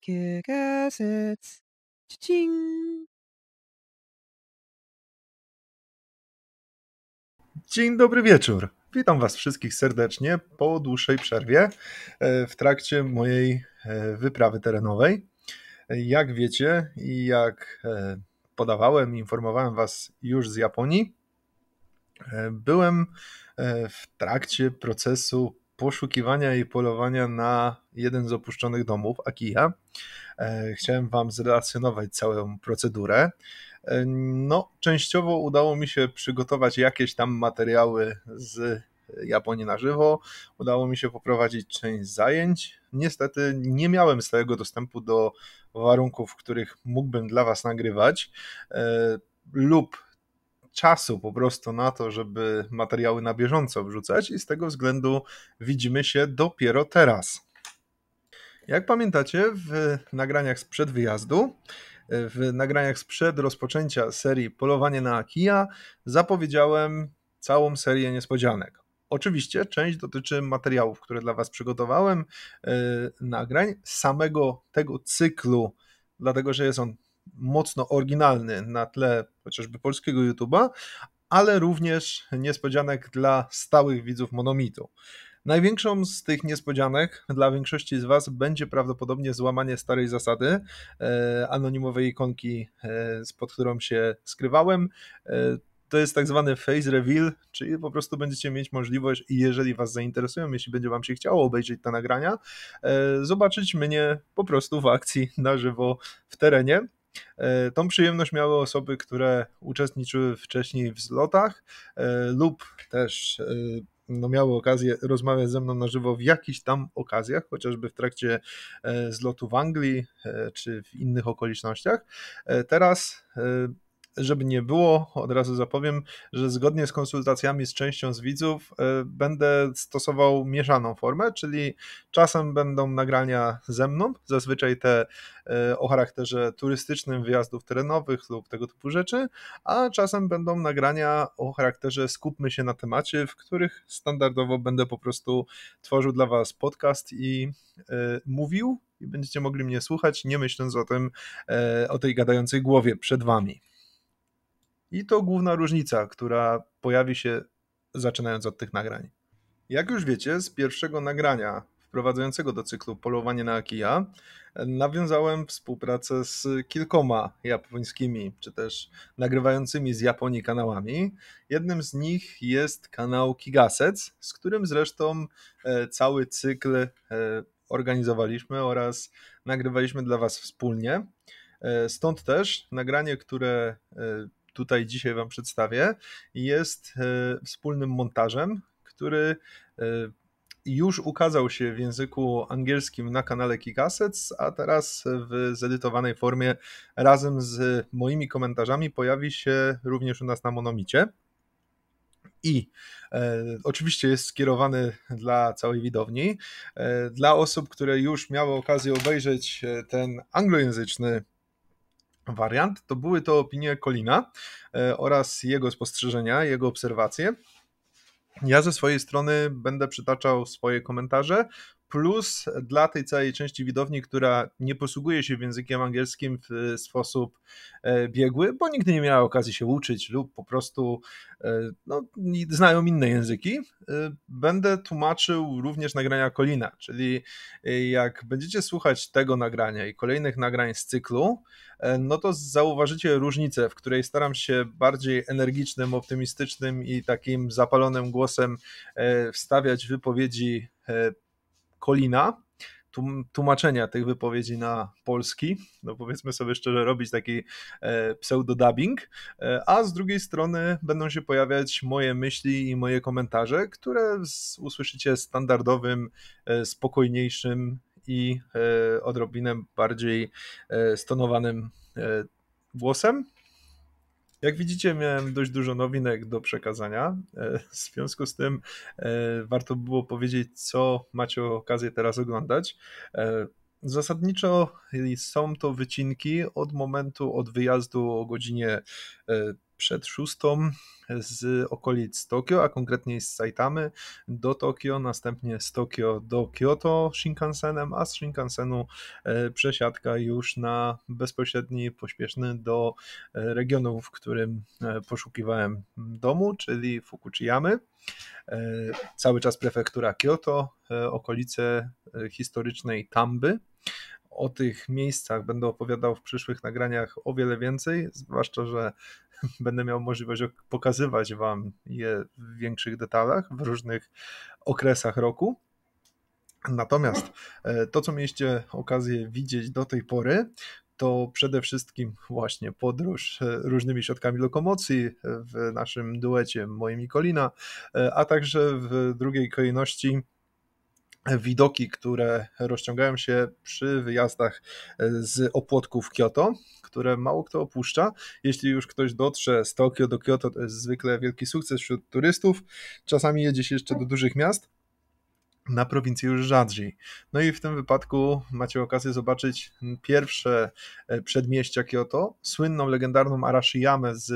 kick assets. Ching. Dzień dobry wieczór. Witam Was wszystkich serdecznie po dłuższej przerwie e, w trakcie mojej e, wyprawy terenowej. Jak wiecie i jak e, podawałem, informowałem Was już z Japonii, byłem w trakcie procesu poszukiwania i polowania na jeden z opuszczonych domów, Akija. E, chciałem Wam zrelacjonować całą procedurę. E, no, częściowo udało mi się przygotować jakieś tam materiały z Japonii na żywo. Udało mi się poprowadzić część zajęć. Niestety nie miałem stałego dostępu do warunków, w których mógłbym dla Was nagrywać e, lub czasu po prostu na to, żeby materiały na bieżąco wrzucać i z tego względu widzimy się dopiero teraz. Jak pamiętacie, w nagraniach sprzed wyjazdu, w nagraniach sprzed rozpoczęcia serii Polowanie na Akija, zapowiedziałem całą serię niespodzianek. Oczywiście część dotyczy materiałów, które dla Was przygotowałem, yy, nagrań, samego tego cyklu, dlatego że jest on mocno oryginalny na tle chociażby polskiego YouTube'a, ale również niespodzianek dla stałych widzów Monomitu. Największą z tych niespodzianek dla większości z Was będzie prawdopodobnie złamanie starej zasady e, anonimowej ikonki, e, pod którą się skrywałem. E, to jest tak zwany face reveal, czyli po prostu będziecie mieć możliwość, jeżeli Was zainteresują, jeśli będzie Wam się chciało obejrzeć te nagrania, e, zobaczyć mnie po prostu w akcji na żywo w terenie. E, tą przyjemność miały osoby, które uczestniczyły wcześniej w zlotach e, lub też e, no, miały okazję rozmawiać ze mną na żywo w jakichś tam okazjach, chociażby w trakcie zlotu w Anglii czy w innych okolicznościach. Teraz żeby nie było, od razu zapowiem, że zgodnie z konsultacjami z częścią z widzów e, będę stosował mieszaną formę, czyli czasem będą nagrania ze mną, zazwyczaj te e, o charakterze turystycznym, wyjazdów terenowych lub tego typu rzeczy, a czasem będą nagrania o charakterze skupmy się na temacie, w których standardowo będę po prostu tworzył dla Was podcast i e, mówił i będziecie mogli mnie słuchać, nie myśląc o tym, o tej gadającej głowie przed wami. I to główna różnica, która pojawi się zaczynając od tych nagrań. Jak już wiecie, z pierwszego nagrania wprowadzającego do cyklu Polowanie na Akija nawiązałem współpracę z kilkoma japońskimi, czy też nagrywającymi z Japonii kanałami. Jednym z nich jest kanał Kigasec, z którym zresztą e, cały cykl e, organizowaliśmy oraz nagrywaliśmy dla Was wspólnie. E, stąd też nagranie, które tutaj dzisiaj Wam przedstawię, jest e, wspólnym montażem, który e, już ukazał się w języku angielskim na kanale Kikasets, a teraz w zedytowanej formie razem z moimi komentarzami pojawi się również u nas na Monomicie. I e, oczywiście jest skierowany dla całej widowni. E, dla osób, które już miały okazję obejrzeć e, ten anglojęzyczny wariant, to były to opinie Kolina e, oraz jego spostrzeżenia, jego obserwacje. Ja ze swojej strony będę przytaczał swoje komentarze plus dla tej całej części widowni, która nie posługuje się językiem angielskim w e, sposób e, biegły, bo nigdy nie miała okazji się uczyć lub po prostu e, no, znają inne języki. Będę tłumaczył również nagrania Kolina, czyli jak będziecie słuchać tego nagrania i kolejnych nagrań z cyklu, no to zauważycie różnicę, w której staram się bardziej energicznym, optymistycznym i takim zapalonym głosem wstawiać wypowiedzi Kolina tłumaczenia tych wypowiedzi na polski, no powiedzmy sobie szczerze, robić taki e, pseudo-dubbing, e, a z drugiej strony będą się pojawiać moje myśli i moje komentarze, które usłyszycie standardowym, e, spokojniejszym i odrobinę bardziej stonowanym głosem. Jak widzicie, miałem dość dużo nowinek do przekazania. E, w związku z tym e, warto było powiedzieć, co macie okazję teraz oglądać. E, zasadniczo są to wycinki od momentu, od wyjazdu o godzinie przed szóstą z okolic Tokio, a konkretnie z Saitamy do Tokio, następnie z Tokio do Kyoto Shinkansenem, a z Shinkansenu e, przesiadka już na bezpośredni pośpieszny do e, regionu, w którym e, poszukiwałem domu, czyli Fukuchiyamy. Cały czas prefektura Kyoto, okolice historycznej Tamby. O tych miejscach będę opowiadał w przyszłych nagraniach o wiele więcej, zwłaszcza, że będę miał możliwość pokazywać Wam je w większych detalach, w różnych okresach roku. Natomiast e, to, co mieliście okazję widzieć do tej pory, to przede wszystkim właśnie podróż e, różnymi środkami lokomocji w naszym duecie moim i Kolina, e, a także w drugiej kolejności widoki, które rozciągają się przy wyjazdach e, z opłotków Kyoto, które mało kto opuszcza. Jeśli już ktoś dotrze z Tokio do Kyoto, to jest zwykle wielki sukces wśród turystów. Czasami jedzie się jeszcze do dużych miast na prowincji już rzadziej. No i w tym wypadku macie okazję zobaczyć pierwsze e, przedmieścia Kyoto, słynną, legendarną Arashiyamę z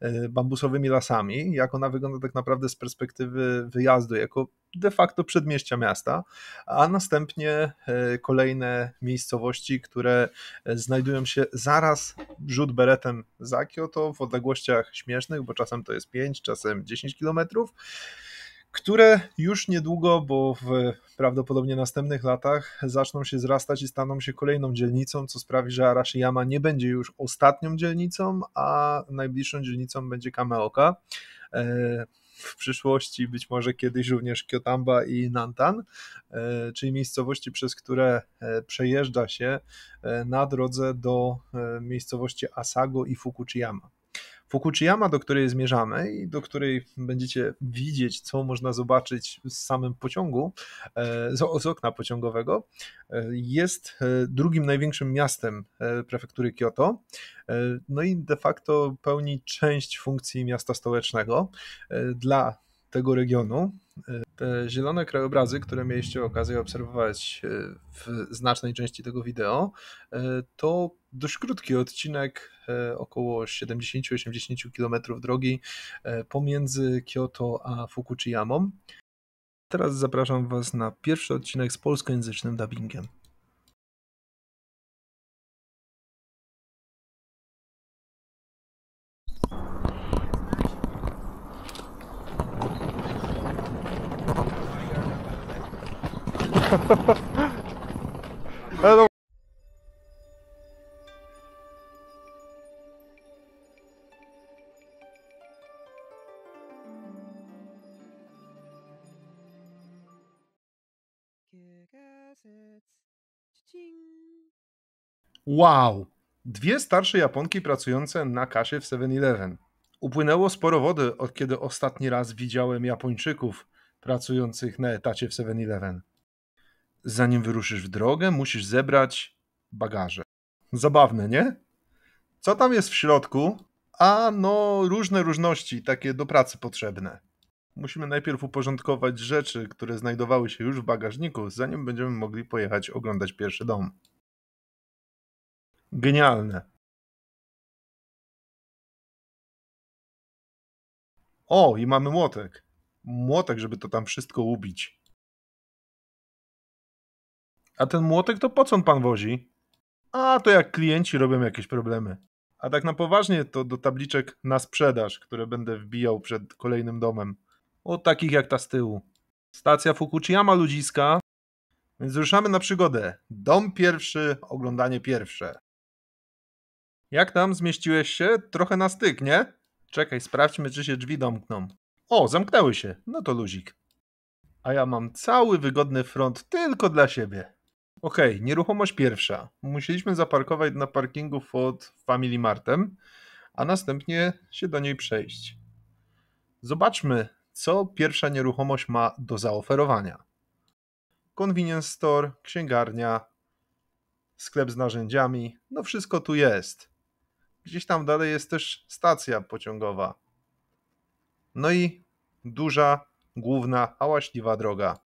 e, bambusowymi lasami, jak ona wygląda tak naprawdę z perspektywy wyjazdu, jako de facto przedmieścia miasta, a następnie e, kolejne miejscowości, które znajdują się zaraz rzut beretem za Kyoto w odległościach śmiesznych, bo czasem to jest 5, czasem 10 kilometrów które już niedługo, bo w prawdopodobnie następnych latach zaczną się zrastać i staną się kolejną dzielnicą, co sprawi, że Arashiyama nie będzie już ostatnią dzielnicą, a najbliższą dzielnicą będzie Kameoka. E, w przyszłości być może kiedyś również Kiotamba i Nantan, e, czyli miejscowości, przez które e, przejeżdża się na drodze do miejscowości Asago i Fukuchiyama. Fukuchiyama, do której zmierzamy i do której będziecie widzieć, co można zobaczyć z samym pociągu, e, z okna pociągowego, e, jest e, drugim największym miastem prefektury Kyoto. No i de facto pełni część funkcji miasta stołecznego dla tego regionu. Te zielone krajobrazy, które mieliście okazję obserwować w znacznej części tego wideo, to dość krótki odcinek E, około 70-80 km drogi e, pomiędzy Kyoto a Fukuchiyamą. Teraz zapraszam Was na pierwszy odcinek z polskojęzycznym dubbingiem. Hello, Wow! Dwie starsze Japonki pracujące na kasie w 7-Eleven. Upłynęło sporo wody, od kiedy ostatni raz widziałem Japończyków pracujących na etacie w 7-Eleven. Zanim wyruszysz w drogę, musisz zebrać bagaże. Zabawne, nie? Co tam jest w środku? A no, różne różności, takie do pracy potrzebne musimy najpierw uporządkować rzeczy, które znajdowały się już w bagażniku, zanim będziemy mogli pojechać oglądać pierwszy dom. Genialne. O, i mamy młotek. Młotek, żeby to tam wszystko ubić. A ten młotek to po co on pan wozi? A to jak klienci robią jakieś problemy. A tak na poważnie to do tabliczek na sprzedaż, które będę wbijał przed kolejnym domem. O takich jak ta z tyłu. Stacja Fukuchiyama Ludziska. Więc ruszamy na przygodę. Dom pierwszy, oglądanie pierwsze. Jak tam zmieściłeś się? Trochę na styk, nie? Czekaj, sprawdźmy, czy się drzwi domkną. O, zamknęły się. No to luzik. A ja mam cały wygodny front tylko dla siebie. Okej, okay, nieruchomość pierwsza. Musieliśmy zaparkować na parkingu pod Family Martem, a następnie się do niej przejść. Zobaczmy, co pierwsza nieruchomość ma do zaoferowania. Convenience store, księgarnia, sklep z narzędziami, no wszystko tu jest. Gdzieś tam dalej jest też stacja pociągowa. No i duża, główna, hałaśliwa droga.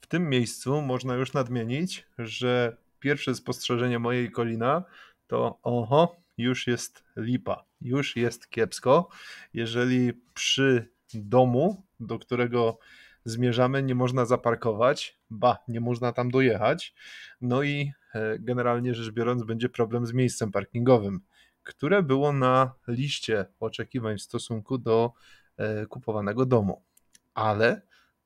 W tym miejscu można już nadmienić, że pierwsze spostrzeżenie mojej kolina to oho, już jest lipa, już jest kiepsko. Jeżeli przy domu, do którego zmierzamy, nie można zaparkować, ba, nie można tam dojechać. No i e, generalnie rzecz biorąc, będzie problem z miejscem parkingowym, które było na liście oczekiwań w stosunku do e, kupowanego domu. Ale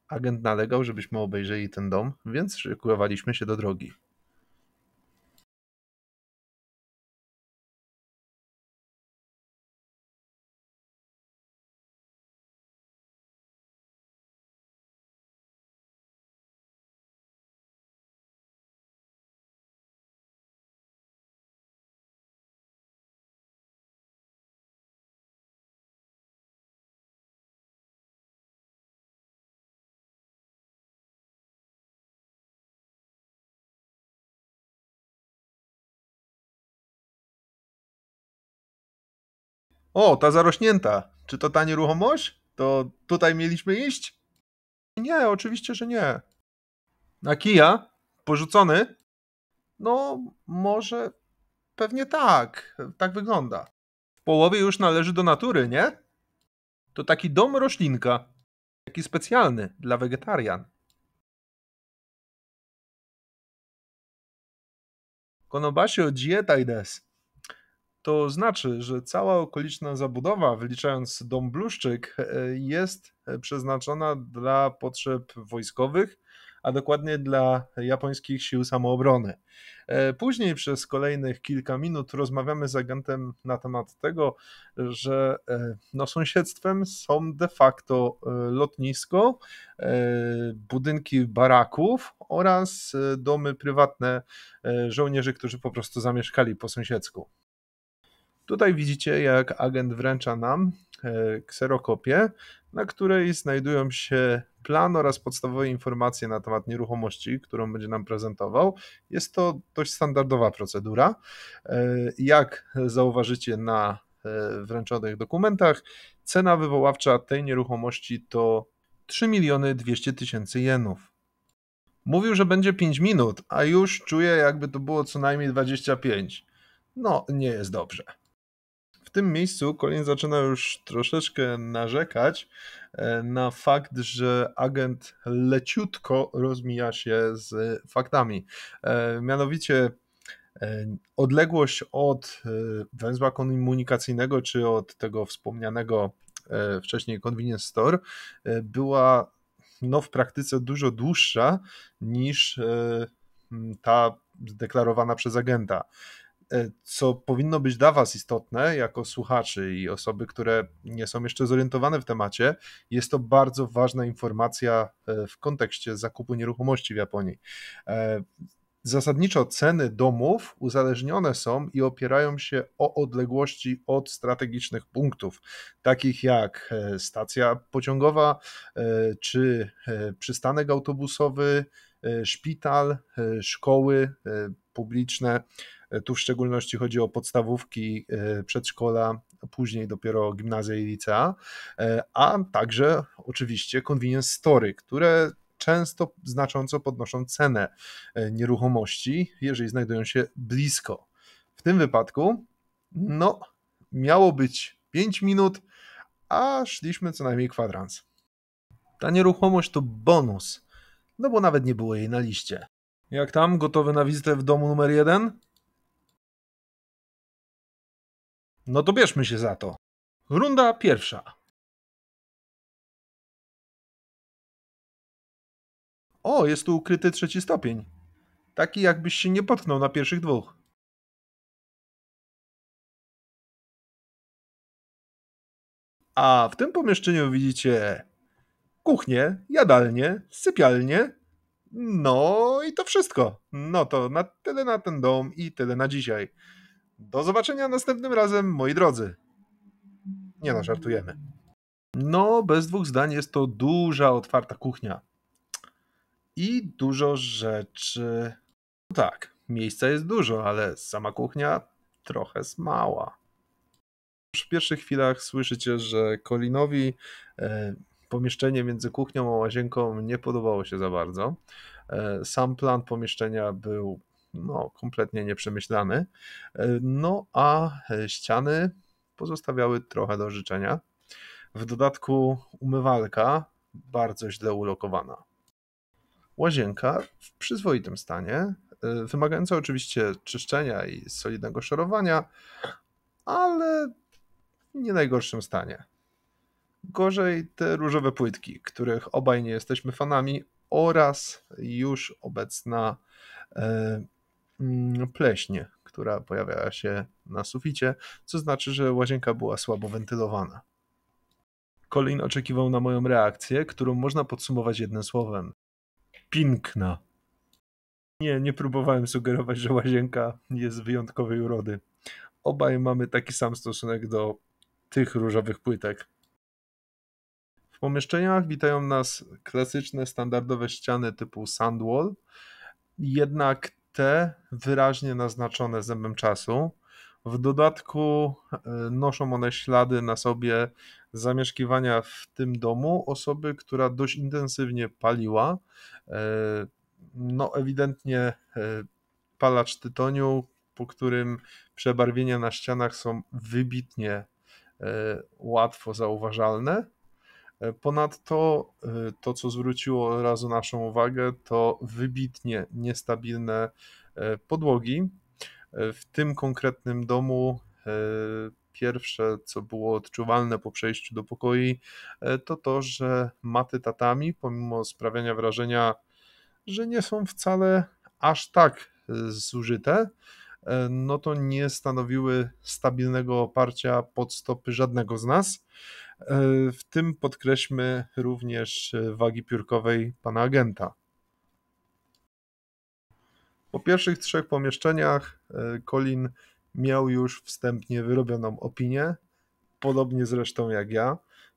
agent nalegał, żebyśmy obejrzeli ten dom, więc szykowaliśmy się do drogi. O, ta zarośnięta. Czy to ta nieruchomość? To tutaj mieliśmy iść? Nie, oczywiście, że nie. A kija? Porzucony? No, może pewnie tak. Tak wygląda. W połowie już należy do natury, nie? To taki dom roślinka. Taki specjalny dla wegetarian. Konobashi o dieta ides to znaczy, że cała okoliczna zabudowa, wyliczając Dom Bluszczyk, e, jest e, przeznaczona dla potrzeb wojskowych, a dokładnie dla japońskich sił samoobrony. E, później przez kolejnych kilka minut rozmawiamy z agentem na temat tego, że no, sąsiedztwem są de facto lotnisko, budynki baraków oraz domy prywatne żołnierzy, którzy po prostu zamieszkali po sąsiedzku. Tutaj widzicie, jak agent wręcza nam e, kserokopię, na której znajdują się plan oraz podstawowe informacje na temat nieruchomości, którą będzie nam prezentował. Jest to dość standardowa procedura. E, jak zauważycie na e, wręczonych dokumentach, cena wywoławcza tej nieruchomości to 3 miliony 200 tysięcy jenów. Mówił, że będzie 5 minut, a już czuję, jakby to było co najmniej 25. No, nie jest dobrze w tym miejscu Colin zaczyna już troszeczkę narzekać e, na fakt, że agent leciutko rozmija się z faktami. E, mianowicie e, odległość od węzła komunikacyjnego czy od tego wspomnianego wcześniej convenience store była no, w praktyce dużo dłuższa niż ta deklarowana przez agenta. E, co powinno być dla Was istotne, jako słuchaczy i osoby, które nie są jeszcze zorientowane w temacie, jest to bardzo ważna informacja e, w kontekście zakupu nieruchomości w Japonii. E, zasadniczo ceny domów uzależnione są i opierają się o odległości od strategicznych punktów, takich jak stacja pociągowa czy przystanek autobusowy, szpital, szkoły publiczne, E, tu w szczególności chodzi o podstawówki e, przedszkola, później dopiero gimnazja i licea, e, a także oczywiście convenience story, które często znacząco podnoszą cenę nieruchomości, jeżeli znajdują się blisko. W tym wypadku, no, miało być 5 minut, a szliśmy co najmniej kwadrans. Ta nieruchomość to bonus, no bo nawet nie było jej na liście. Jak tam, gotowy na wizytę w domu numer jeden? No to bierzmy się za to. Runda pierwsza. O, jest tu ukryty trzeci stopień. Taki jakbyś się nie potknął na pierwszych dwóch. A w tym pomieszczeniu widzicie kuchnię, jadalnię, sypialnię. No i to wszystko. No to na tyle na ten dom i tyle na dzisiaj. Do zobaczenia następnym razem, moi drodzy. Nie no, żartujemy. No, bez dwóch zdań jest to duża, otwarta kuchnia. I dużo rzeczy. No tak, miejsca jest dużo, ale sama kuchnia trochę jest mała. Już w pierwszych chwilach słyszycie, że Kolinowi e, pomieszczenie między kuchnią a łazienką nie podobało się za bardzo. E, sam plan pomieszczenia był no, kompletnie nieprzemyślany. E, no a e, ściany pozostawiały trochę do życzenia. W dodatku umywalka bardzo źle ulokowana. Łazienka w przyzwoitym stanie, e, wymagająca oczywiście czyszczenia i solidnego szorowania, ale nie najgorszym stanie. Gorzej te różowe płytki, których obaj nie jesteśmy fanami, oraz już obecna Mm, pleśnie, która pojawiała się na suficie, co znaczy, że łazienka była słabo wentylowana. Colin oczekiwał na moją reakcję, którą można podsumować jednym słowem. Piękna. Nie, nie próbowałem sugerować, że łazienka jest wyjątkowej urody. Obaj mamy taki sam stosunek do tych różowych płytek. W pomieszczeniach witają nas klasyczne, standardowe ściany typu sandwall, jednak te wyraźnie naznaczone zębem czasu. W dodatku e, noszą one ślady na sobie zamieszkiwania w tym domu osoby, która dość intensywnie paliła. E, no, ewidentnie e, palacz tytoniu, po którym przebarwienia na ścianach są wybitnie łatwo zauważalne. Ponadto y, to, co zwróciło od razu naszą uwagę, to wybitnie niestabilne y, podłogi. Y, w tym konkretnym domu pierwsze, co było odczuwalne po przejściu do pokoi, to to, że maty tatami, pomimo sprawiania wrażenia, że nie są wcale aż tak zużyte, no to nie stanowiły stabilnego oparcia pod stopy żadnego z nas. E, w tym podkreślmy również e, wagi piórkowej pana agenta. Po pierwszych trzech pomieszczeniach e, Colin miał już wstępnie wyrobioną opinię, podobnie zresztą jak ja.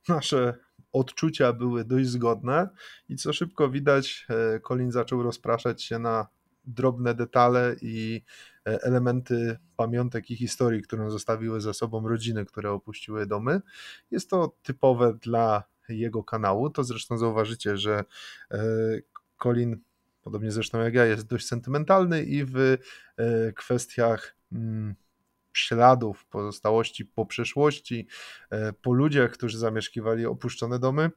Nasze odczucia były dość zgodne i co szybko widać, Colin zaczął rozpraszać się na drobne detale i e, elementy pamiątek i historii, którą zostawiły za sobą rodziny, które opuściły domy. Jest to typowe dla jego kanału. To zresztą zauważycie, że e, Colin, podobnie zresztą jak ja, jest dość sentymentalny i w e, kwestiach mm, śladów, pozostałości po przeszłości, e, po ludziach, którzy zamieszkiwali opuszczone domy.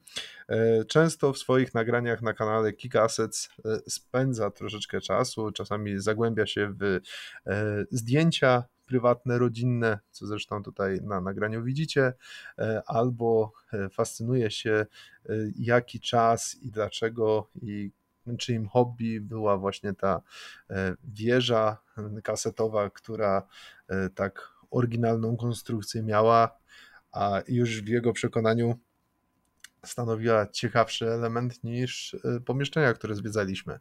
E, często w swoich nagraniach na kanale Kick Assets e, spędza troszeczkę czasu, czasami zagłębia się w zdjęcia prywatne, rodzinne, co zresztą tutaj na nagraniu widzicie, albo fascynuje się jaki czas i dlaczego i czyim hobby była właśnie ta e, wieża kasetowa, która e, tak oryginalną konstrukcję miała, a już w jego przekonaniu stanowiła ciekawszy element niż e, pomieszczenia, które zwiedzaliśmy.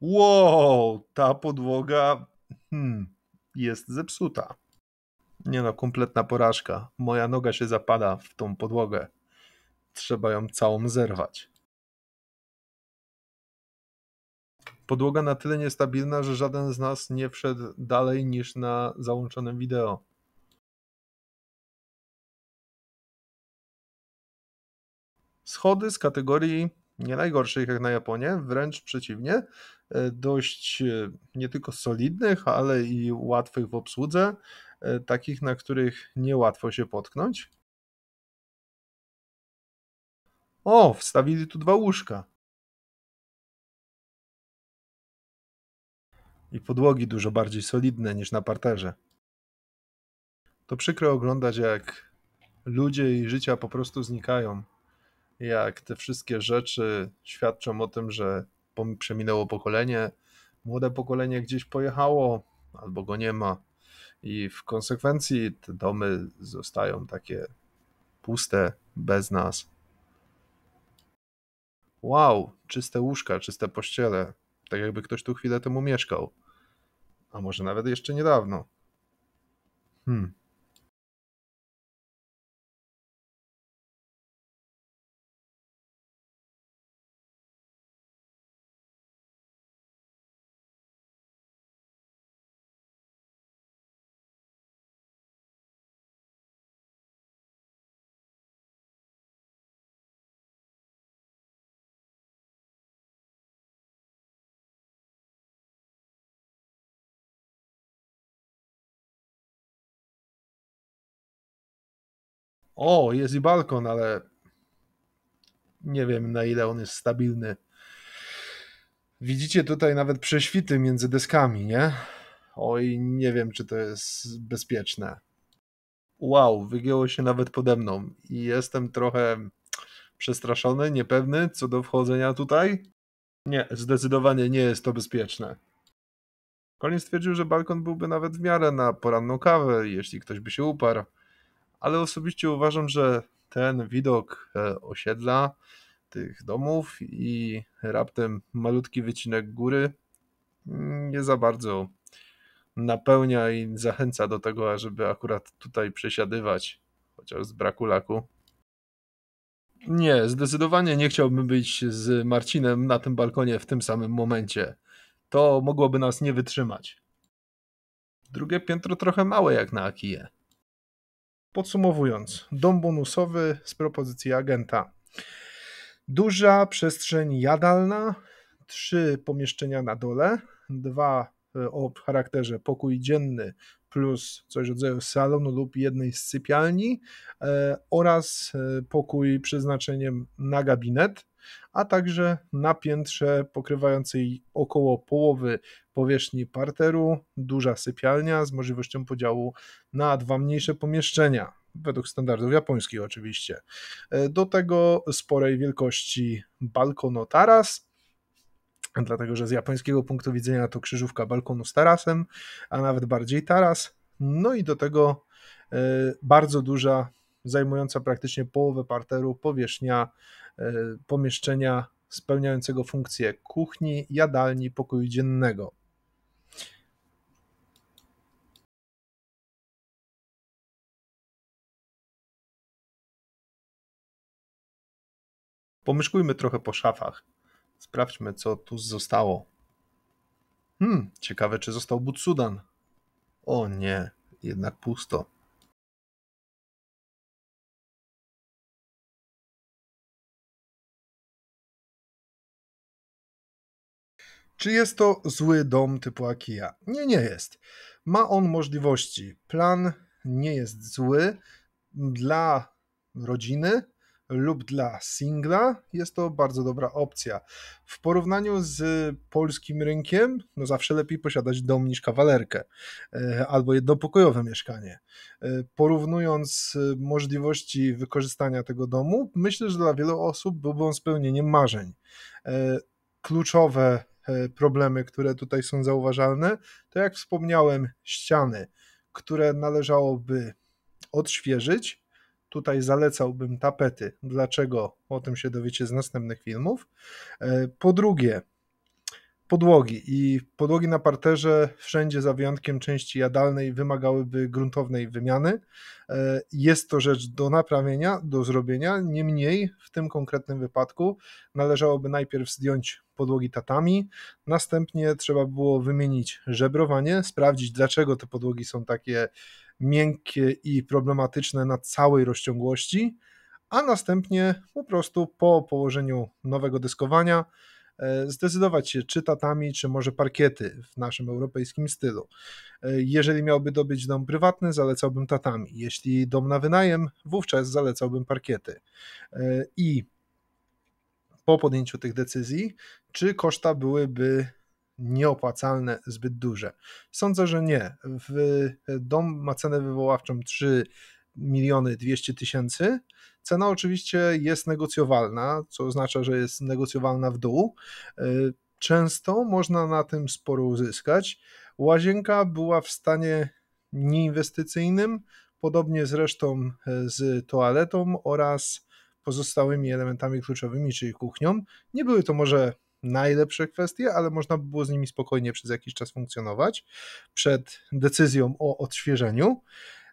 wow, ta podłoga hmm, jest zepsuta. Nie no, kompletna porażka. Moja noga się zapada w tą podłogę. Trzeba ją całą zerwać. Podłoga na tyle niestabilna, że żaden z nas nie wszedł dalej niż na załączonym wideo. Schody z kategorii nie najgorszych jak na Japonię, wręcz przeciwnie, e, dość e, nie tylko solidnych, ale i łatwych w obsłudze, e, takich, na których niełatwo się potknąć. O, wstawili tu dwa łóżka. I podłogi dużo bardziej solidne niż na parterze. To przykro oglądać, jak ludzie i życia po prostu znikają jak te wszystkie rzeczy świadczą o tym, że przeminęło pokolenie, młode pokolenie gdzieś pojechało albo go nie ma. I w konsekwencji te domy zostają takie puste, bez nas. Wow, czyste łóżka, czyste pościele. Tak jakby ktoś tu chwilę temu mieszkał. A może nawet jeszcze niedawno. Hmm. O, jest i balkon, ale nie wiem na ile on jest stabilny. Widzicie tutaj nawet prześwity między deskami, nie? Oj, nie wiem, czy to jest bezpieczne. Wow, wygięło się nawet pode mną i jestem trochę przestraszony, niepewny co do wchodzenia tutaj. Nie, zdecydowanie nie jest to bezpieczne. Colin stwierdził, że balkon byłby nawet w miarę na poranną kawę, jeśli ktoś by się uparł ale osobiście uważam, że ten widok e, osiedla, tych domów i raptem malutki wycinek góry mm, nie za bardzo napełnia i zachęca do tego, ażeby akurat tutaj przesiadywać, chociaż z braku laku. Nie, zdecydowanie nie chciałbym być z Marcinem na tym balkonie w tym samym momencie. To mogłoby nas nie wytrzymać. Drugie piętro trochę małe jak na Akiję. Podsumowując, dom bonusowy z propozycji agenta. Duża przestrzeń jadalna, trzy pomieszczenia na dole, dwa e, o charakterze pokój dzienny plus coś rodzaju salonu lub jednej z sypialni e, oraz e, pokój przeznaczeniem na gabinet a także na piętrze pokrywającej około połowy powierzchni parteru duża sypialnia z możliwością podziału na dwa mniejsze pomieszczenia. Według standardów japońskich, oczywiście. E, do tego sporej wielkości taras, dlatego że z japońskiego punktu widzenia to krzyżówka balkonu z tarasem, a nawet bardziej taras. No i do tego e, bardzo duża zajmująca praktycznie połowę parteru, powierzchnia e, pomieszczenia spełniającego funkcję kuchni, jadalni, pokoju dziennego. Pomyszkujmy trochę po szafach. Sprawdźmy, co tu zostało. Hmm, ciekawe, czy został Butsudan. O nie, jednak pusto. Czy jest to zły dom typu Akia? Nie, nie jest. Ma on możliwości. Plan nie jest zły. Dla rodziny lub dla singla jest to bardzo dobra opcja. W porównaniu z polskim rynkiem, no zawsze lepiej posiadać dom niż kawalerkę e, albo jednopokojowe mieszkanie. E, porównując e, możliwości wykorzystania tego domu, myślę, że dla wielu osób byłby on spełnieniem marzeń. Kluczowe E, problemy, które tutaj są zauważalne, to jak wspomniałem, ściany, które należałoby odświeżyć. Tutaj zalecałbym tapety. Dlaczego? O tym się dowiecie z następnych filmów. E, po drugie, podłogi i podłogi na parterze wszędzie za wyjątkiem części jadalnej wymagałyby gruntownej wymiany. E, jest to rzecz do naprawienia, do zrobienia, niemniej w tym konkretnym wypadku należałoby najpierw zdjąć podłogi tatami, następnie trzeba było wymienić żebrowanie, sprawdzić dlaczego te podłogi są takie miękkie i problematyczne na całej rozciągłości, a następnie po prostu po położeniu nowego dyskowania E, zdecydować się, czy tatami, czy może parkiety w naszym europejskim stylu. E, jeżeli miałby to być dom prywatny, zalecałbym tatami. Jeśli dom na wynajem, wówczas zalecałbym parkiety. E, I po podjęciu tych decyzji, czy koszta byłyby nieopłacalne, zbyt duże? Sądzę, że nie. W dom ma cenę wywoławczą 3 miliony 200 tysięcy, Cena oczywiście jest negocjowalna, co oznacza, że jest negocjowalna w dół. E, często można na tym sporo uzyskać. Łazienka była w stanie nieinwestycyjnym, podobnie zresztą e, z toaletą oraz pozostałymi elementami kluczowymi, czyli kuchnią. Nie były to może najlepsze kwestie, ale można by było z nimi spokojnie przez jakiś czas funkcjonować przed decyzją o odświeżeniu.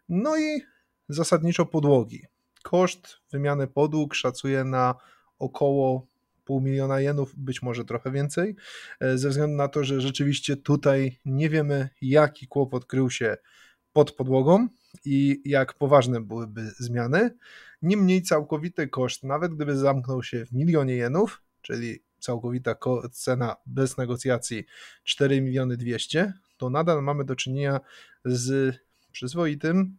No i zasadniczo podłogi. Koszt wymiany podłóg szacuje na około pół miliona jenów, być może trochę więcej, e, ze względu na to, że rzeczywiście tutaj nie wiemy, jaki kłopot krył się pod podłogą i jak poważne byłyby zmiany. Niemniej całkowity koszt, nawet gdyby zamknął się w milionie jenów, czyli całkowita cena bez negocjacji 4 miliony 200, to nadal mamy do czynienia z przyzwoitym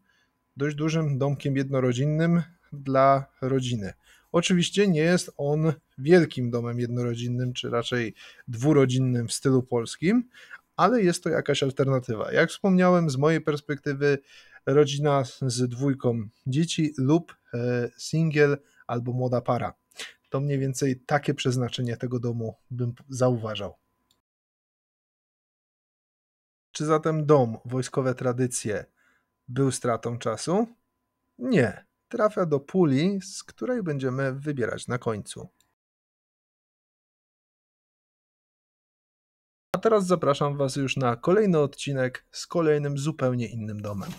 dość dużym domkiem jednorodzinnym dla rodziny. Oczywiście nie jest on wielkim domem jednorodzinnym, czy raczej dwurodzinnym w stylu polskim, ale jest to jakaś alternatywa. Jak wspomniałem, z mojej perspektywy, rodzina z dwójką dzieci lub e, single albo młoda para. To mniej więcej takie przeznaczenie tego domu bym zauważał. Czy zatem dom, wojskowe tradycje, był stratą czasu? Nie. Trafia do puli, z której będziemy wybierać na końcu. A teraz zapraszam Was już na kolejny odcinek z kolejnym zupełnie innym domem.